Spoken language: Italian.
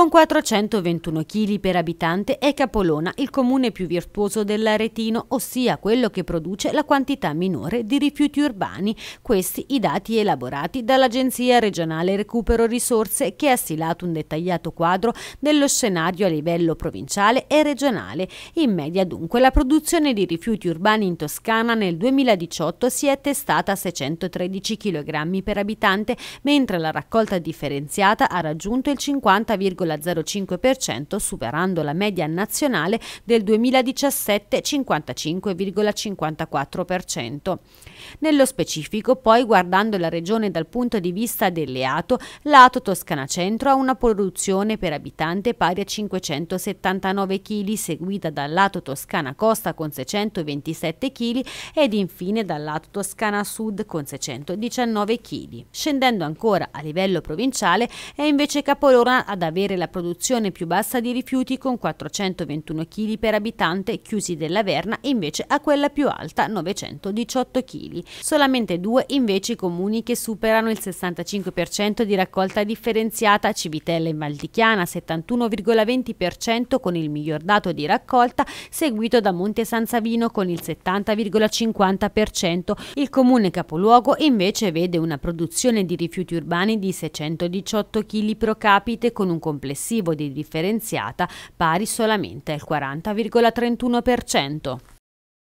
Con 421 kg per abitante è Capolona il comune più virtuoso dell'Aretino, ossia quello che produce la quantità minore di rifiuti urbani. Questi i dati elaborati dall'Agenzia regionale Recupero Risorse che ha stilato un dettagliato quadro dello scenario a livello provinciale e regionale. In media dunque la produzione di rifiuti urbani in Toscana nel 2018 si è attestata a 613 kg per abitante, mentre la raccolta differenziata ha raggiunto il 50,5%. 50,05%, superando la media nazionale del 2017 55,54%. Nello specifico, poi, guardando la regione dal punto di vista dell'EATO, l'Ato Toscana Centro ha una produzione per abitante pari a 579 kg, seguita dal lato Toscana Costa con 627 kg ed infine dal lato Toscana Sud con 619 kg. Scendendo ancora a livello provinciale, è invece Capolona ad avere mantenere la produzione più bassa di rifiuti con 421 kg per abitante, chiusi della Verna invece a quella più alta 918 kg. Solamente due invece i comuni che superano il 65% di raccolta differenziata, Civitella e Valdichiana 71,20% con il miglior dato di raccolta, seguito da Monte San Savino con il 70,50%. Il comune capoluogo invece vede una produzione di rifiuti urbani di 618 kg pro capite con un compenso complessivo di differenziata pari solamente al 40,31%.